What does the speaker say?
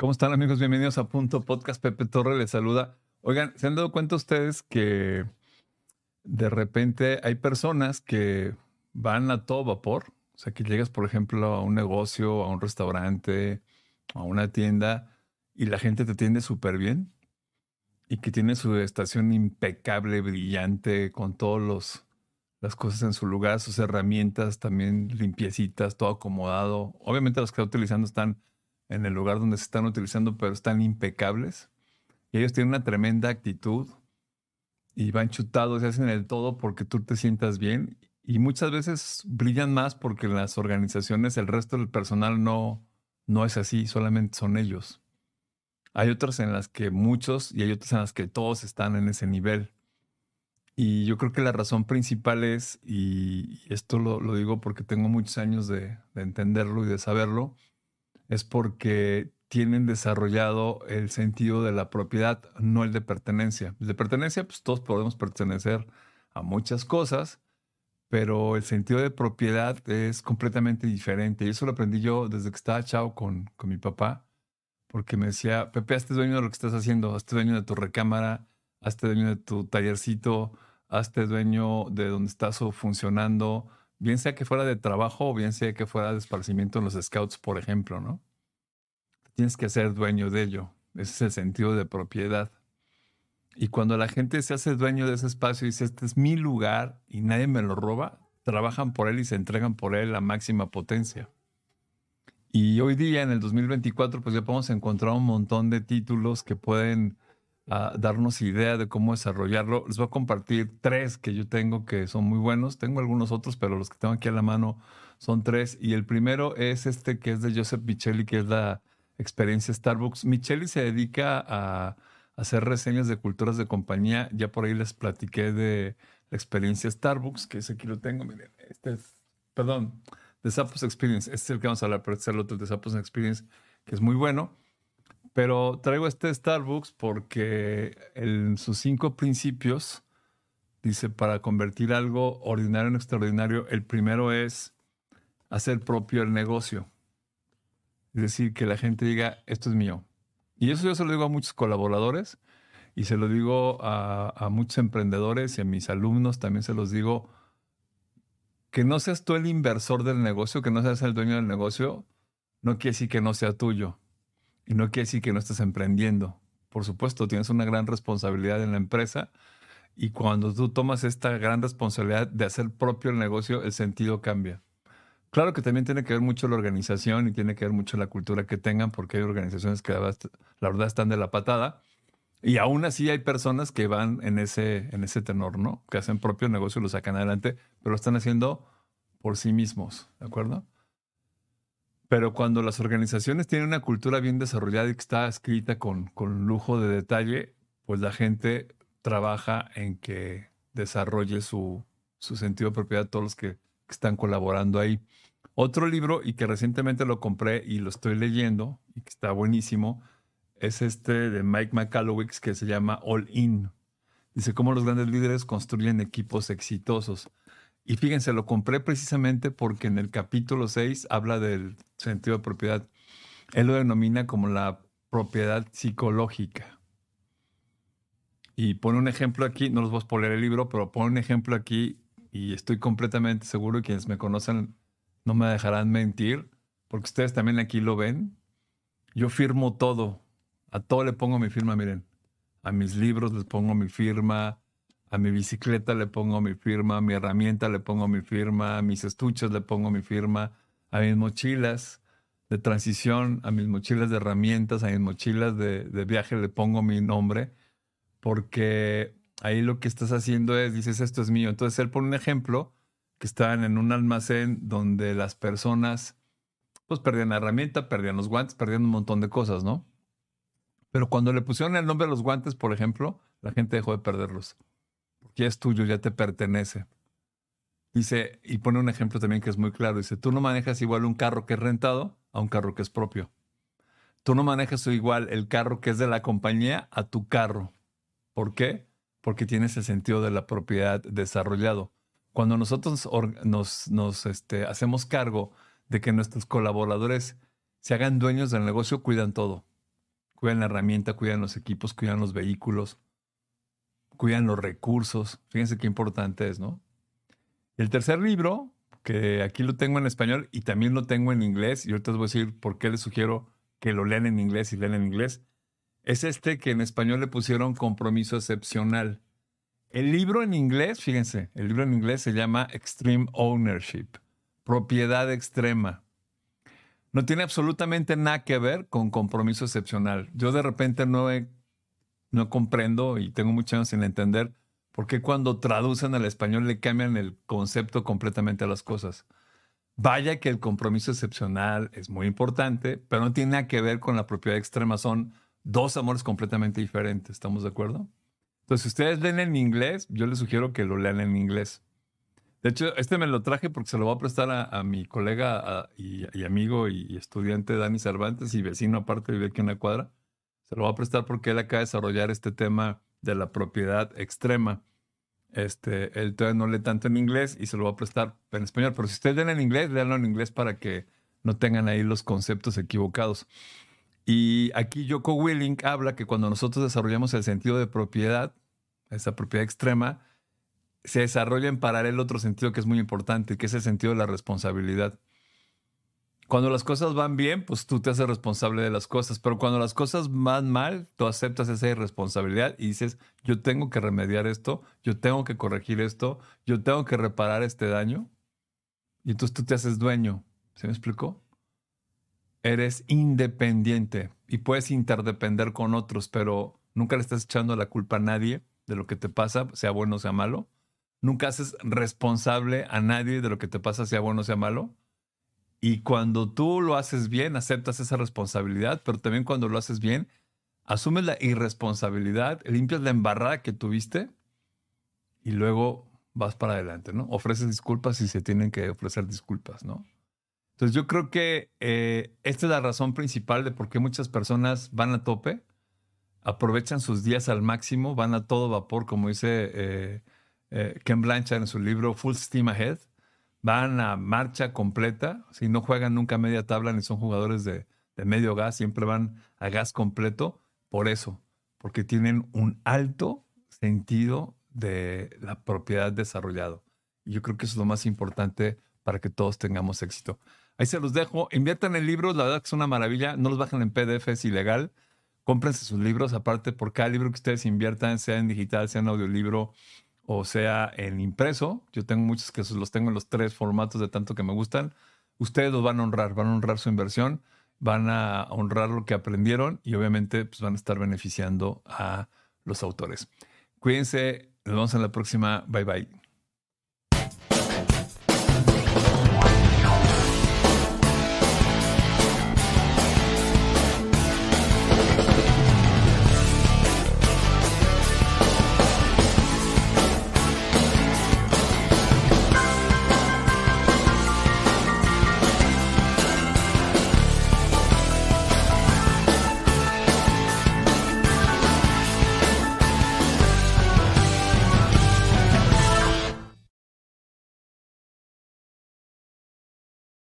¿Cómo están amigos? Bienvenidos a Punto Podcast. Pepe Torre les saluda. Oigan, ¿se han dado cuenta ustedes que de repente hay personas que van a todo vapor? O sea, que llegas, por ejemplo, a un negocio, a un restaurante, a una tienda y la gente te atiende súper bien y que tiene su estación impecable, brillante, con todos los las cosas en su lugar, sus herramientas también limpiecitas, todo acomodado. Obviamente los que están utilizando están en el lugar donde se están utilizando, pero están impecables. Y ellos tienen una tremenda actitud y van chutados y hacen el todo porque tú te sientas bien. Y muchas veces brillan más porque las organizaciones el resto del personal no, no es así, solamente son ellos. Hay otras en las que muchos y hay otras en las que todos están en ese nivel. Y yo creo que la razón principal es, y esto lo, digo porque tengo muchos años de entenderlo y de saberlo, es porque tienen desarrollado el sentido de la propiedad, no el de pertenencia. El de pertenencia, pues todos podemos pertenecer a muchas cosas, pero el sentido de propiedad es completamente diferente. Y eso lo aprendí yo desde que estaba chao con, con mi papá, porque me decía, Pepe, hazte dueño de lo que estás haciendo, hazte dueño de tu recámara, hazte dueño de tu tallercito, hazte dueño de donde estás funcionando, bien sea que fuera de trabajo o bien sea que fuera de esparcimiento en los scouts, por ejemplo, ¿no? Tienes que ser dueño de ello. Ese es el sentido de propiedad. Y cuando la gente se hace dueño de ese espacio y dice, este es mi lugar y nadie me lo roba, trabajan por él y se entregan por él a máxima potencia. Y hoy día, en el 2024, pues ya podemos encontrar un montón de títulos que pueden a darnos idea de cómo desarrollarlo. Les voy a compartir tres que yo tengo que son muy buenos. Tengo algunos otros, pero los que tengo aquí a la mano son tres. Y el primero es este que es de Joseph Michelli, que es la experiencia Starbucks. Michelli se dedica a hacer reseñas de culturas de compañía. Ya por ahí les platiqué de la experiencia Starbucks, que es aquí lo tengo. Miren, este es, perdón, de Zappos Experience. Este es el que vamos a hablar, pero este es el otro de Zappos Experience, que es muy bueno. Pero traigo este Starbucks porque en sus cinco principios dice para convertir algo ordinario en extraordinario, el primero es hacer propio el negocio. Es decir, que la gente diga, esto es mío. Y eso yo se lo digo a muchos colaboradores y se lo digo a, muchos emprendedores y a mis alumnos también se los digo. Que no seas tú el inversor del negocio, que no seas el dueño del negocio, no quiere decir que no sea tuyo. Y no quiere decir que no estés emprendiendo. Por supuesto, tienes una gran responsabilidad en la empresa y cuando tú tomas esta gran responsabilidad de hacer propio el negocio, el sentido cambia. Claro que también tiene que ver mucho la organización y tiene que ver mucho la cultura que tengan, porque hay organizaciones que la verdad están de la patada. Y aún así hay personas que van en ese, en ese tenor, ¿no? Que hacen propio negocio, y lo sacan adelante, pero lo están haciendo por sí mismos, ¿de acuerdo? Pero cuando las organizaciones tienen una cultura bien desarrollada y que está escrita con, lujo de detalle, pues la gente trabaja en que desarrolle su, sentido de propiedad, todos los que, están colaborando ahí. Otro libro, y que recientemente lo compré y lo estoy leyendo, y que está buenísimo, es este de Mike McCallowicz que se llama All In. Dice cómo los grandes líderes construyen equipos exitosos. Y fíjense, lo compré precisamente porque en el capítulo 6 habla del sentido de propiedad. Él lo denomina como la propiedad psicológica. Y pone un ejemplo aquí, no los voy a spoiler el libro, pero pone un ejemplo aquí y estoy completamente seguro que quienes me conocen no me dejarán mentir, porque ustedes también aquí lo ven. Yo firmo todo, a todo le pongo mi firma, miren. A mis libros les pongo mi firma, a mi bicicleta le pongo mi firma, a mi herramienta le pongo mi firma, a mis estuches le pongo mi firma, a mis mochilas de transición, a mis mochilas de herramientas, a mis mochilas de, viaje le pongo mi nombre, porque ahí lo que estás haciendo es, dices, esto es mío. Entonces él pone un ejemplo que estaban en un almacén donde las personas pues perdían la herramienta, perdían los guantes, perdían un montón de cosas, ¿no? Pero cuando le pusieron el nombre a los guantes, por ejemplo, la gente dejó de perderlos ya es tuyo, ya te pertenece. Dice, y pone un ejemplo también que es muy claro, dice, tú no manejas igual un carro que es rentado a un carro que es propio. Tú no manejas igual el carro que es de la compañía a tu carro. ¿Por qué? Porque tienes el sentido de la propiedad desarrollado. Cuando nosotros nos, este, hacemos cargo de que nuestros colaboradores se hagan dueños del negocio, cuidan todo. Cuidan la herramienta, cuidan los equipos, cuidan los vehículos, cuidan los recursos. Fíjense qué importante es, ¿no? El tercer libro, que aquí lo tengo en español y también lo tengo en inglés, y ahorita les voy a decir por qué les sugiero que lo lean en inglés y lean en inglés, es este que en español le pusieron compromiso excepcional. El libro en inglés, fíjense, el libro en inglés se llama Extreme Ownership, propiedad extrema. No tiene absolutamente nada que ver con compromiso excepcional. Yo de repente no he no comprendo y tengo muchos años sin entender por qué cuando traducen al español le cambian el concepto completamente a las cosas. Vaya que el compromiso excepcional es muy importante, pero no tiene nada que ver con la propiedad extrema. Son dos amores completamente diferentes, ¿estamos de acuerdo? Entonces, si ustedes leen en inglés, yo les sugiero que lo lean en inglés. De hecho, este me lo traje porque se lo voy a prestar a, mi colega y, amigo y, estudiante Dani Cervantes y vecino aparte, vive aquí en la cuadra se lo va a prestar porque él acaba de desarrollar este tema de la propiedad extrema. Este, él todavía no lee tanto en inglés y se lo va a prestar en español. Pero si ustedes leen en inglés, léanlo en inglés para que no tengan ahí los conceptos equivocados. Y aquí Joko Willing habla que cuando nosotros desarrollamos el sentido de propiedad, esa propiedad extrema, se desarrolla en paralelo otro sentido que es muy importante, que es el sentido de la responsabilidad cuando las cosas van bien, pues tú te haces responsable de las cosas, pero cuando las cosas van mal, tú aceptas esa irresponsabilidad y dices, yo tengo que remediar esto, yo tengo que corregir esto, yo tengo que reparar este daño. Y entonces tú te haces dueño. ¿Se me explicó? Eres independiente y puedes interdepender con otros, pero nunca le estás echando la culpa a nadie de lo que te pasa, sea bueno o sea malo. Nunca haces responsable a nadie de lo que te pasa, sea bueno o sea malo y cuando tú lo haces bien, aceptas esa responsabilidad, pero también cuando lo haces bien, asumes la irresponsabilidad, limpias la embarrada que tuviste y luego vas para adelante, ¿no? Ofreces disculpas y se tienen que ofrecer disculpas, ¿no? Entonces yo creo que eh, esta es la razón principal de por qué muchas personas van a tope, aprovechan sus días al máximo, van a todo vapor, como dice eh, eh, Ken Blanchard en su libro Full Steam Ahead, van a marcha completa, si no juegan nunca media tabla ni son jugadores de, medio gas, siempre van a gas completo por eso, porque tienen un alto sentido de la propiedad desarrollado. Y yo creo que eso es lo más importante para que todos tengamos éxito. Ahí se los dejo. Inviertan en libros, la verdad que es una maravilla. No los bajen en PDF, es ilegal. Cómprense sus libros, aparte por cada libro que ustedes inviertan, sea en digital, sea en audiolibro, o sea en impreso. Yo tengo muchos que los tengo en los tres formatos de tanto que me gustan. Ustedes los van a honrar, van a honrar su inversión, van a honrar lo que aprendieron y obviamente pues, van a estar beneficiando a los autores. Cuídense, nos vemos en la próxima. Bye bye.